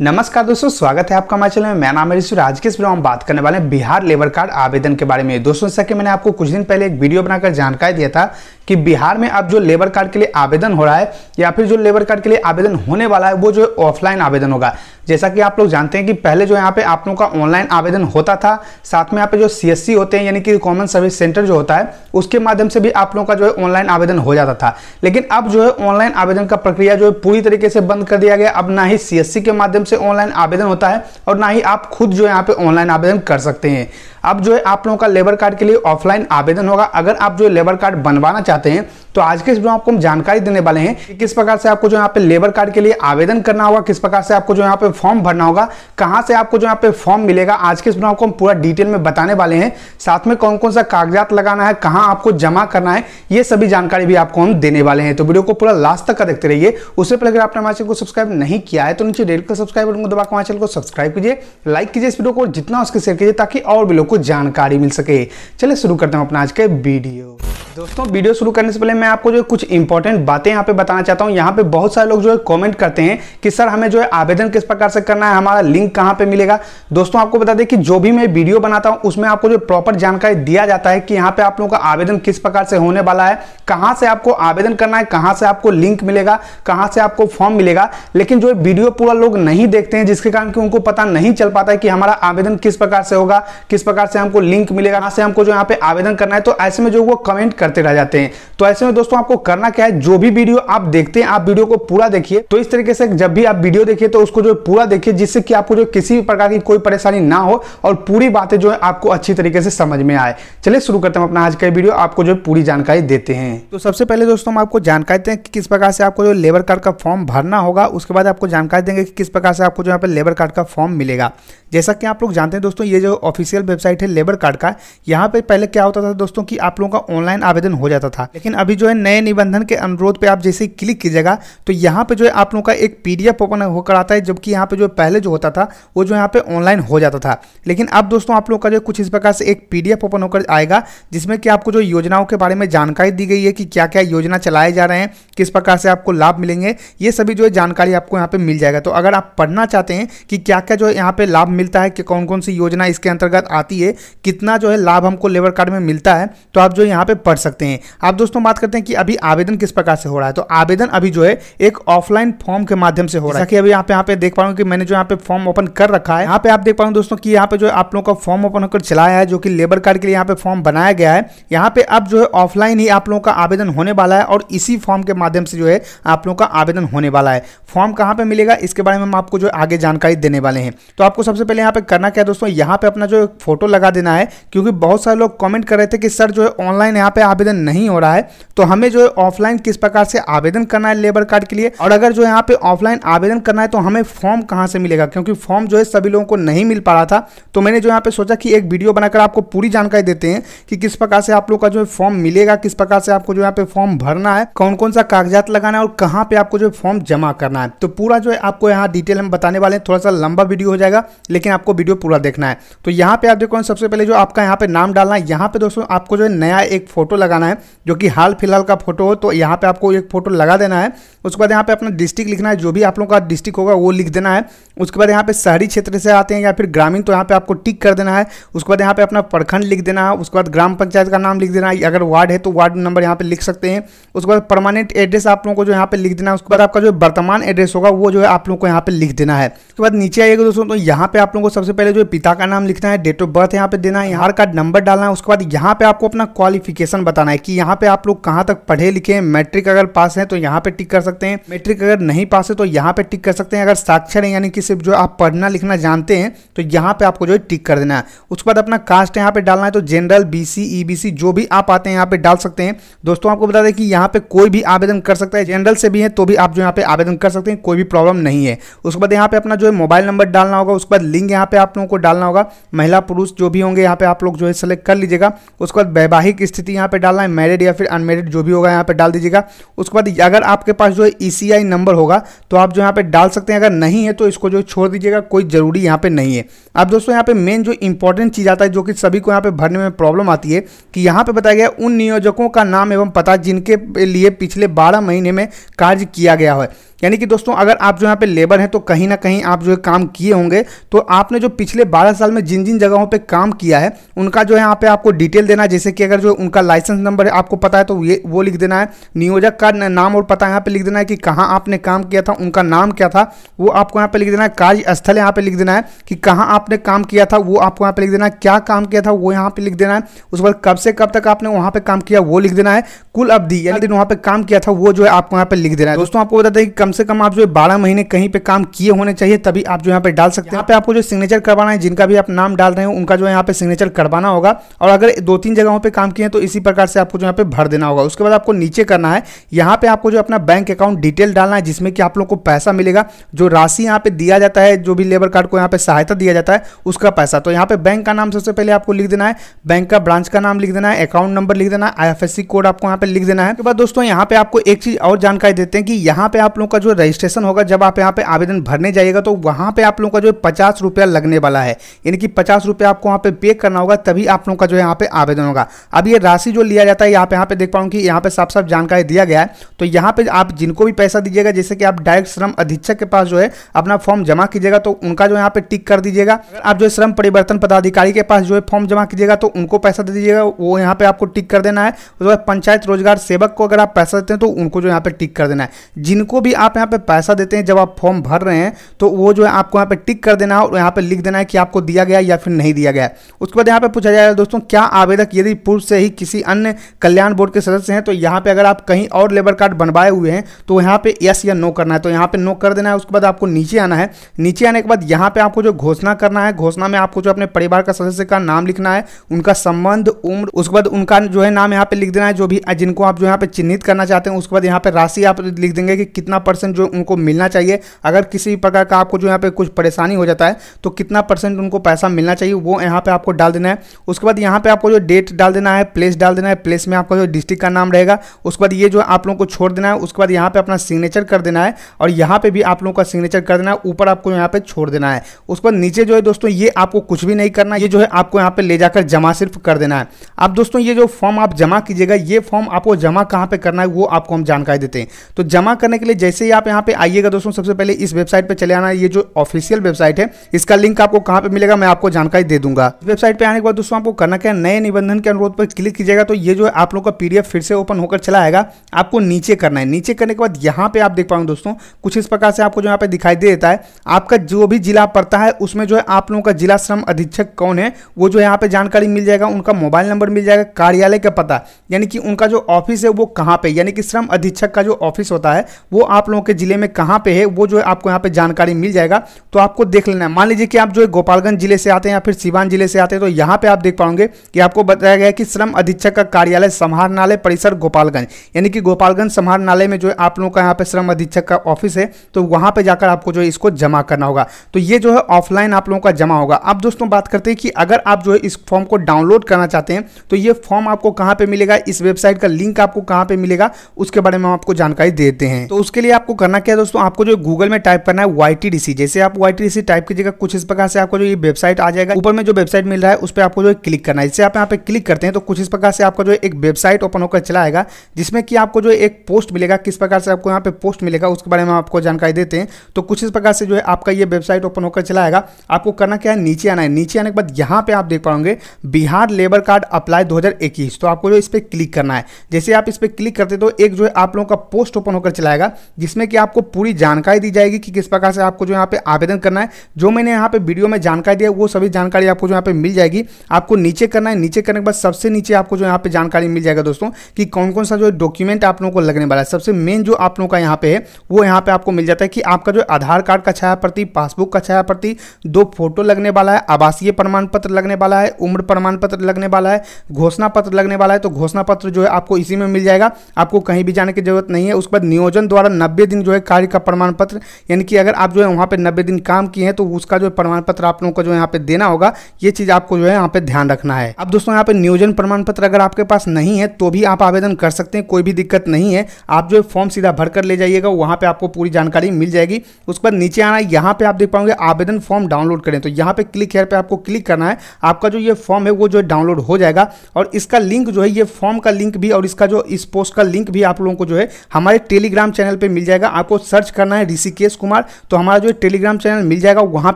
नमस्कार दोस्तों स्वागत है आपका हमारे चैनल में मैं नाम ऋषि आज के इस वीडियो में बात करने वाले हैं बिहार लेबर कार्ड आवेदन के बारे में दोस्तों जैसा कि मैंने आपको कुछ दिन पहले एक वीडियो बनाकर जानकारी दिया था कि बिहार में अब जो लेबर कार्ड के लिए आवेदन हो रहा है या फिर जो लेबर कार्ड के लिए आवेदन होने वाला है वो जो ऑफलाइन आवेदन होगा जैसा कि आप लोग जानते हैं कि पहले जो यहाँ पे आप लोगों का ऑनलाइन आवेदन होता था साथ में यहाँ पे जो सी होते हैं यानी कि कॉमन सर्विस सेंटर जो होता है उसके माध्यम से भी आप लोगों का जो है ऑनलाइन आवेदन हो जाता था लेकिन अब जो है ऑनलाइन आवेदन का प्रक्रिया जो है पूरी तरीके से बंद कर दिया गया अब ना ही सीएससी के माध्यम से ऑनलाइन आवेदन होता है और ना ही आप खुद जो यहाँ पे ऑनलाइन आवेदन कर सकते हैं अब जो है आप लोगों का लेबर कार्ड के लिए ऑफलाइन आवेदन होगा अगर आप जो लेबर कार्ड बनवाना चाहते हैं तो आज के इस वीडियो आपको हम जानकारी देने वाले हैं कि किस प्रकार से आपको जो यहाँ पे लेबर कार्ड के लिए आवेदन करना होगा किस प्रकार से आपको जो यहाँ पे फॉर्म भरना होगा कहाँ से आपको जो यहाँ पे फॉर्म मिलेगा आज के इस वीडियो आपको हम पूरा डिटेल में बताने वाले हैं साथ में कौन कौन सा कागजात लगाना है कहाँ आपको जमा करना है ये सभी जानकारी भी आपको हम देने वाले हैं तो वीडियो को पूरा लास्ट तक का देखते रहिए उससे पहले अगर आपने हमारे चैनल को सब्सक्राइब नहीं किया है तो नीचे रेड का सब्सक्राइब बटन को दबाकर हमारे चैनल को सब्सक्राइब कीजिए लाइक कीजिए इस वीडियो को जितना उसके शेयर कीजिए ताकि और भी लोग को आपको जानकारी मिल सके चले शुरू करते हैं अपना आज के वीडियो दोस्तों वीडियो शुरू करने से पहले मैं आपको जो कुछ इंपॉर्टेंट बातें यहाँ पे बताना चाहता हूँ यहाँ पे बहुत सारे लोग जो है कमेंट करते हैं कि सर हमें जो है आवेदन किस प्रकार से करना है हमारा लिंक कहाँ पे मिलेगा दोस्तों आपको बता दें कि जो भी मैं वीडियो बनाता हूँ उसमें आपको जो प्रॉपर जानकारी दिया जाता है कि यहाँ पे आप लोगों का आवेदन किस प्रकार से होने वाला है कहाँ से आपको आवेदन करना है कहाँ से आपको लिंक मिलेगा कहाँ से आपको फॉर्म मिलेगा लेकिन जो वीडियो पूरा लोग नहीं देखते हैं जिसके कारण कि उनको पता नहीं चल पाता है कि हमारा आवेदन किस प्रकार से होगा किस प्रकार प्रकार से हमको लिंक मिलेगा यहाँ से हमको जो यहाँ पे आवेदन करना है तो ऐसे में जो वो कमेंट करते रह जाते हैं तो ऐसे में दोस्तों आपको करना क्या है जो भी वीडियो आप देखते हैं आप वीडियो को पूरा देखिए तो इस तरीके से जब भी आप वीडियो देखिए तो उसको जो पूरा देखिए जिससे कि आपको जो किसी भी प्रकार की कोई परेशानी ना हो और पूरी बातें जो है आपको अच्छी तरीके से समझ में आए चलिए शुरू करते हैं अपना आज का वीडियो आपको जो पूरी जानकारी देते हैं तो सबसे पहले दोस्तों हम आपको जानकारी दें कि किस प्रकार से आपको जो लेबर कार्ड का फॉर्म भरना होगा उसके बाद आपको जानकारी देंगे कि किस प्रकार से आपको जो यहाँ पे लेबर कार्ड का फॉर्म मिलेगा जैसा कि आप लोग जानते हैं दोस्तों ये जो ऑफिशियल वेबसाइट है लेबर कार्ड का यहाँ पे पहले क्या होता था दोस्तों कि आप लोगों का ऑनलाइन आवेदन हो जाता था लेकिन अभी जो है नए निबंधन के अनुरोध पर आप जैसे क्लिक कीजिएगा तो यहाँ पर जो है आप लोगों का एक पीडीएफ ओपन होकर आता है जबकि यहाँ पे जो पहले जो होता था वो जो यहाँ पे ऑनलाइन हो जाता था लेकिन अब दोस्तों आप लोग का जो कुछ इस प्रकार से एक पीडीएफ ओपन होकर आएगा जिसमें कि आपको जो योजनाओं के बारे में जानकारी दी गई है कि क्या क्या योजना चलाए जा रहे हैं किस प्रकार से आपको लाभ मिलेंगे ये सभी जो है जानकारी आपको यहाँ पे मिल जाएगा तो अगर आप पढ़ना चाहते हैं कि क्या क्या जो है यहाँ पे लाभ मिल मिलता है कि कौन कौन सी योजना इसके अंतर्गत आती है कितना जो है लाभ हमको लेबर कार्ड में मिलता है तो आप जो यहाँ पे पढ़ सकते हैं आप दोस्तों बात करते हैं कि अभी आवेदन किस प्रकार से हो रहा है तो आवेदन अभी जो है एक ऑफलाइन फॉर्म के माध्यम से हो रहा है कि अभी यहाँ पे यहाँ पे देख पा पाऊँ कि मैंने जो यहाँ पे फॉर्म ओपन कर रखा है यहाँ पे आप देख पा पाऊँ दोस्तों की यहाँ पे जो आप लोगों का फॉर्म ओपन होकर चलाया है जो कि लेबर कार्ड के लिए यहाँ पे फॉर्म बनाया गया है यहाँ पे अब जो है ऑफलाइन ही आप लोगों का आवेदन होने वाला है और इसी फॉर्म के माध्यम से जो है आप लोगों का आवेदन होने वाला है फॉर्म कहाँ पे मिलेगा इसके बारे में हम आपको जो आगे जानकारी देने वाले हैं तो आपको सबसे पहले यहाँ पे करना क्या है दोस्तों यहाँ पे अपना जो फोटो लगा देना है क्योंकि बहुत सारे लोग कमेंट कर रहे थे कि सर जो है ऑनलाइन यहाँ पे आवेदन नहीं हो रहा है तो हमें जो है ऑफलाइन किस प्रकार से आवेदन करना है लेबर कार्ड के लिए और अगर जो यहाँ पे ऑफलाइन आवेदन करना है तो हमें फॉर्म कहाँ से मिलेगा क्योंकि फॉर्म जो है सभी लोगों को नहीं मिल पा रहा था तो मैंने जो यहाँ पे सोचा कि एक वीडियो बनाकर आपको पूरी जानकारी देते हैं कि किस प्रकार से आप लोग का जो है फॉर्म मिलेगा किस प्रकार से आपको जो यहाँ पे फॉर्म भरना है कौन कौन सा कागजात लगाना है और कहाँ पे आपको जो फॉर्म जमा करना है तो पूरा जो है आपको यहाँ डिटेल हम बताने वाले हैं थोड़ा सा लंबा वीडियो हो जाएगा लेकिन आपको वीडियो पूरा देखना है तो यहाँ पे आप देखो सबसे पहले जो आपका यहाँ पे नाम डालना है यहाँ पे दोस्तों आपको जो है नया एक फोटो लगाना है जो कि हाल फिलहाल का फोटो हो तो यहाँ पे आपको एक फोटो लगा देना है उसके बाद यहाँ पे अपना डिस्ट्रिक्ट लिखना है जो भी आप लोगों का डिस्ट्रिक्ट होगा वो लिख देना है उसके बाद यहाँ पे शहरी क्षेत्र से आते हैं या फिर ग्रामीण तो यहाँ पे आपको टिक कर देना है उसके बाद यहाँ पे अपना प्रखंड लिख देना है उसके बाद ग्राम पंचायत का नाम लिख देना है अगर वार्ड है तो वार्ड नंबर यहाँ पे लिख सकते हैं उसके बाद परमानेंट एड्रेस आप लोगों को जो यहाँ पे लिख देना है उसके बाद आपका जो वर्तमान एड्रेस होगा वो जो है आप लोग को यहाँ पे लिख देना है उसके बाद नीचे आइएगा दोस्तों तो यहाँ पे आप लोगों को सबसे पहले जो पिता का नाम लिखना है डेट ऑफ बर्थ यहाँ पे देना है आधार कार्ड नंबर डालना है उसके बाद यहाँ पे आपको अपना क्वालिफिकेशन बताना है कि यहाँ पे आप लोग कहाँ तक पढ़े लिखे हैं मैट्रिक अगर पास हैं तो यहाँ पे टिक कर सकते सकते हैं मेट्रिक अगर नहीं पास है तो यहाँ पे टिक कर सकते हैं अगर साक्षर है यानी कि सिर्फ जो आप पढ़ना लिखना जानते हैं तो यहाँ पे आपको जो है टिक कर देना है उसके बाद अपना कास्ट यहाँ पे डालना है तो जनरल बीसी ईबीसी जो भी आप आते हैं यहाँ पे डाल सकते हैं दोस्तों आपको बता दें कि यहाँ पे कोई भी आवेदन कर सकता है जनरल से भी है तो भी आप जो यहाँ पे आवेदन कर सकते हैं कोई भी प्रॉब्लम नहीं है उसके बाद यहाँ पे अपना जो है मोबाइल नंबर डालना होगा उसके बाद लिंक यहाँ पे आप लोगों को डालना होगा महिला पुरुष जो भी होंगे यहाँ पे आप लोग जो है सेलेक्ट कर लीजिएगा उसके बाद वैवाहिक स्थिति यहाँ पे डालना है मैरिड या फिर अनमेरिड जो भी होगा यहाँ पे डाल दीजिएगा उसके बाद अगर आपके पास जो जो ई नंबर होगा तो आप जो यहाँ पे डाल सकते हैं अगर नहीं है तो इसको जो छोड़ दीजिएगा कोई ज़रूरी यहाँ पे नहीं है अब दोस्तों यहाँ पे मेन जो इंपॉर्टेंट चीज़ आता है जो कि सभी को यहाँ पे भरने में प्रॉब्लम आती है कि यहाँ पे बताया गया उन नियोजकों का नाम एवं पता जिनके लिए पिछले बारह महीने में कार्य किया गया है यानी कि दोस्तों अगर आप जो यहाँ पे लेबर हैं तो कहीं ना कहीं आप जो है काम किए होंगे तो आपने जो पिछले 12 साल में जिन जिन जगहों पे काम किया है उनका जो है यहाँ पे आपको डिटेल देना है जैसे कि अगर जो उनका लाइसेंस नंबर है आपको पता है तो ये वो लिख देना है नियोजक का नाम और पता यहाँ पे लिख देना देना है कि कहाँ आपने काम किया था उनका नाम क्या था वो आपको यहाँ पे लिख देना है कार्यस्थल यहाँ पे लिख देना है कि कहाँ आपने काम किया था वो आपको यहाँ पे लिख देना है क्या काम किया था वो यहाँ पे लिख देना है उसके बाद कब से कब तक आपने वहाँ पे काम किया वो लिख देना है कुल अवधि यानी दिन वहाँ पे काम किया था वो जो है आपको यहाँ पे लिख देना है दोस्तों आपको बताते हैं कि कम से कम आप जो है बारह महीने कहीं पर काम किए होने चाहिए तभी आप जो यहाँ पे डाल सकते हैं यहाँ पे आपको जो सिग्नेचर करवाना है जिनका भी आप नाम डाल रहे हो उनका जो है यहाँ पे सिग्नेचर करवाना होगा और अगर दो तीन जगहों पर काम किए हैं तो इसी प्रकार से आपको जो यहाँ पे भर देना होगा उसके बाद आपको नीचे करना है यहाँ पे आपको जो अपना बैंक अकाउंट डिटेल डालना है जिसमें कि आप लोग को पैसा मिलेगा जो राशि यहाँ पे दिया जाता है जो भी लेबर कार्ड को यहाँ पे सहायता दिया जाता है उसका पैसा तो यहाँ पे बैंक का नाम सबसे पहले आपको लिख देना है बैंक का ब्रांच का नाम लिख देना है अकाउंट नंबर लिख देना है आई कोड आपको यहाँ पे लिख देना है उसके बाद दोस्तों यहाँ पे आपको एक चीज और जानकारी देते हैं कि यहाँ पे आप लोगों का जो रजिस्ट्रेशन होगा जब आप यहाँ पे आवेदन भरने जाइएगा तो वहाँ पे आप लोगों का जो पचास रुपया लगने वाला है यानी कि पचास रुपया आपको वहाँ पे पे करना होगा तभी आप लोगों का जो यहाँ पे आवेदन होगा अब ये राशि जो लिया जाता है यहाँ पे यहाँ पे देख पाऊँ कि यहाँ पे साफ साफ जानकारी दिया गया है तो यहाँ पे आप जिनको भी पैसा दीजिएगा जैसे कि आप डायरेक्ट श्रम अधीक्षक के पास जो है अपना फॉर्म जमा कीजिएगा तो उनका जो यहाँ पे टिक कर दीजिएगा आप जो श्रम परिवर्तन पदाधिकारी के पास जो है फॉर्म जमा कीजिएगा तो उनको पैसा दे दीजिएगा वो यहाँ पे आपको टिक कर देना है उसके बाद पंचायत रोजगार सेवक को अगर आप पैसा देते हैं तो उनको जो यहाँ पे टिक कर देना है जिनको भी आप यहाँ पे पैसा देते हैं जब आप फॉर्म भर रहे हैं तो वो जो है आपको यहाँ पे टिक कर देना है और यहाँ पे लिख देना है कि आपको दिया गया या फिर नहीं दिया गया उसके बाद यहाँ पे पूछा जाएगा दोस्तों क्या आवेदक यदि पूर्व से ही किसी अन्य कल्याण बोर्ड के सदस्य हैं तो यहाँ पे अगर आप कहीं और लेबर कार्ड बनवाए हुए हैं तो यहाँ पे यस या नो करना है तो यहाँ पे नो कर देना है उसके बाद आपको नीचे आना है नीचे आने के बाद यहाँ पे आपको जो घोषणा करना है घोषणा में आपको जो अपने परिवार का सदस्य का नाम लिखना है उनका संबंध उम्र उसके बाद उनका जो है नाम यहाँ पे लिख देना है जो भी जिनको आप जो यहाँ पे चिन्हित करना चाहते हैं उसके बाद यहाँ पे राशि आप लिख देंगे कि कितना परसेंट जो उनको मिलना चाहिए अगर किसी भी प्रकार का आपको जो यहाँ पे कुछ परेशानी हो जाता है तो कितना परसेंट उनको पैसा मिलना चाहिए वो यहाँ पे आपको डाल देना है उसके बाद यहाँ पे आपको जो डेट डाल देना है प्लेस डाल देना है प्लेस में आपका जो डिस्ट्रिक्ट का नाम रहेगा उसके बाद ये जो आप लोगों को छोड़ देना है उसके बाद यहाँ यहाँ पे अपना सिग्नेचर कर देना है और यहाँ पे भी आप लोगों का सिग्नेचर कर देना है ऊपर आपको यहाँ पे छोड़ देना है उस पर नीचे जो है दोस्तों ये आपको कुछ भी नहीं करना ये जो है आपको यहाँ पे ले जाकर जमा सिर्फ कर देना है अब दोस्तों ये जो फॉर्म आप जमा कीजिएगा ये फॉर्म आपको जमा कहाँ पर करना है वो आपको हम जानकारी देते हैं तो जमा करने के लिए जैसे ही आप यहाँ पे आइएगा दोस्तों सबसे पहले इस वेबसाइट पर चले आना ये जो ऑफिशियल वेबसाइट है इसका लिंक आपको कहाँ पर मिलेगा मैं आपको जानकारी दे दूंगा वेबसाइट पर आने के बाद दोस्तों आपको करना क्या नए निबंधन के अनुरोध पर क्लिक कीजिएगा तो ये जो है आप लोग का पीडीएफ फिर से ओपन होकर चला आएगा आपको नीचे करना है नीचे करने के बाद यहाँ पे आप देख पाओगे दोस्तों कुछ इस प्रकार से आपको जो यहाँ पे दिखाई दे देता है आपका जो भी जिला पड़ता है उसमें जो है आप लोगों का जिला श्रम अधीक्षक कौन है वो जो यहाँ पे जानकारी मिल जाएगा उनका मोबाइल नंबर मिल जाएगा कार्यालय का पता यानी कि उनका जो ऑफिस है वो कहाँ पर यानी कि श्रम अधीक्षक का जो ऑफिस होता है वो आप लोगों के जिले में कहाँ पर है वो जो है आपको यहाँ पर जानकारी मिल जाएगा तो आपको देख लेना है मान लीजिए कि आप जो है गोपालगंज जिले से आते हैं या फिर सिवान जिले से आते हैं तो यहाँ पर आप देख पाओगे कि आपको बताया गया कि श्रम अधीक्षक का कार्यालय समाहरणालय परिसर गोपालगंज यानी कि गोपालगंज समाहरणालय में जो है आप लोगों का यहाँ पे श्रम अधीक्षक का ऑफिस है तो वहाँ पे जाकर आपको जो है इसको जमा करना होगा तो ये जो है ऑफलाइन आप लोगों का जमा होगा अब दोस्तों बात करते हैं कि अगर आप जो है इस फॉर्म को डाउनलोड करना चाहते हैं तो ये फॉर्म आपको कहाँ पर मिलेगा इस वेबसाइट का लिंक आपको कहाँ पर मिलेगा उसके बारे में हम आपको जानकारी देते हैं तो उसके लिए आपको करना क्या है दोस्तों आपको जो गूगल में टाइप करना है वाई जैसे आप वाई टाइप कीजिएगा कुछ इस प्रकार से आपको जो ये वेबसाइट आ जाएगा ऊपर में जो वेबसाइट मिल रहा है उस पर आपको जो है क्लिक करना है जैसे आप यहाँ पे क्लिक करते हैं तो कुछ इस प्रकार से आपका जो एक वेबसाइट ओपन होकर चलाएगा जिसमें कि आपको जो एक पोस्ट मिलेगा किस प्रकार प्रकार से आपको यहाँ पे पोस्ट मिलेगा उसके बारे में हम आपको जानकारी देते हैं तो कुछ इस प्रकार से जो है आपका ये वेबसाइट ओपन होकर चलाएगा आपको करना क्या है नीचे आना है नीचे आने के बाद यहाँ पे आप देख पाओगे बिहार लेबर कार्ड अप्लाई दो तो आपको जो इस पर क्लिक करना है जैसे आप इस पर क्लिक करते तो एक जो है आप लोगों का पोस्ट ओपन होकर चलाएगा जिसमें कि आपको पूरी जानकारी दी जाएगी कि किस प्रकार से आपको जो यहाँ पे आवेदन करना है जो मैंने यहाँ पे वीडियो में जानकारी दिया वो सभी जानकारी आपको जो यहाँ पे मिल जाएगी आपको नीचे करना है नीचे करने के बाद सबसे नीचे आपको जो यहाँ पे जानकारी मिल जाएगा दोस्तों कि कौन कौन सा जो डॉक्यूमेंट आप लोगों को लगने वाला है सबसे मेन जो आप लोगों का यहाँ पे है वो यहाँ पे आपको मिल जाता है कि आपका जो आधार कार्ड का छाया प्रति पासबुक का छाया प्रति दो फोटो लगने वाला है आवासीय प्रमाण पत्र लगने वाला है उम्र प्रमाण पत्र लगने वाला है घोषणा पत्र लगने वाला है तो घोषणा पत्र जो है आपको इसी में मिल जाएगा आपको कहीं भी जाने की जरूरत नहीं है उसके बाद नियोजन द्वारा नब्बे दिन जो है कार्य का प्रमाण पत्र यानी कि अगर आप जो है वहाँ पर नब्बे दिन काम किए हैं तो उसका जो प्रमाण पत्र आप लोगों को जो यहाँ पे देना होगा ये चीज़ आपको जो है यहाँ पे ध्यान रखना है अब दोस्तों यहाँ पे नियोजन प्रमाण पत्र अगर आपके पास नहीं है तो भी आप आवेदन कर सकते हैं कोई भी दिक्कत नहीं है आप जो है फॉर्म फॉर्म सीधा भरकर ले जाइएगा वहाँ पर आपको पूरी जानकारी मिल जाएगी उसके बाद नीचे आना है यहाँ पर आप देख पाओगे आवेदन फॉर्म डाउनलोड करें तो यहाँ पर क्लिक हेयर पर आपको क्लिक करना है आपका जो ये फॉर्म है वो जो डाउनलोड हो जाएगा और इसका लिंक जो है ये फॉर्म का लिंक भी और इसका जो इस पोस्ट का लिंक भी आप लोगों को जो है हमारे टेलीग्राम चैनल पर मिल जाएगा आपको सर्च करना है ऋषिकेश कुमार तो हमारा जो टेलीग्राम चैनल मिल जाएगा वहां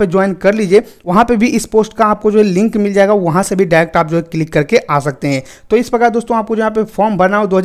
पर ज्वाइन कर लीजिए वहां पर भी इस पोस्ट का आपको जो है लिंक मिल जाएगा वहां से भी डायरेक्ट आप जो है क्लिक करके आ सकते हैं तो इस प्रकार दोस्तों आपको जो यहाँ पे फॉर्म भरना हो दो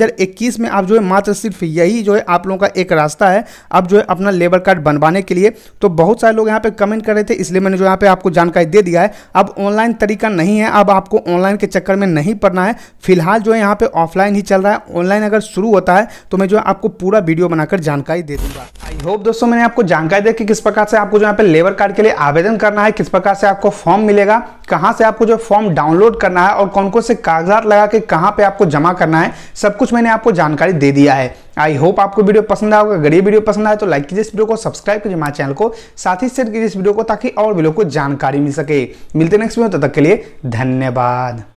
में आप जो है मात्र सिर्फ यही जो जो है आप लोगों का एक रास्ता है अब जो है अपना लेबर कार्ड बनवाने के लिए तो बहुत सारे लोग यहाँ पे कमेंट कर रहे थे इसलिए मैंने जो यहाँ पे आपको जानकारी दे दिया है अब ऑनलाइन तरीका नहीं है अब आपको ऑनलाइन के चक्कर में नहीं पड़ना है फिलहाल जो है यहाँ पे ऑफलाइन ही चल रहा है ऑनलाइन अगर शुरू होता है तो मैं जो है आपको पूरा वीडियो बनाकर जानकारी दे दूंगा आई होप दोस्तों मैंने आपको जानकारी दे कि किस प्रकार से आपको जो यहाँ पे लेबर कार्ड के लिए आवेदन करना है किस प्रकार से आपको फॉर्म मिलेगा कहाँ से आपको जो फॉर्म डाउनलोड करना है और कौन कौन से कागजात लगा के कहाँ पे आपको जमा करना है सब कुछ मैंने आपको जानकारी दे दिया है आई होप आपको वीडियो पसंद आएगा अगर ये वीडियो पसंद आए तो लाइक कीजिए इस वीडियो को सब्सक्राइब कीजिए हमारे चैनल को साथ ही शेयर कीजिए इस वीडियो को ताकि और भी लोग को जानकारी मिल सके मिलते नेक्स्ट वीडियो तब तक के लिए धन्यवाद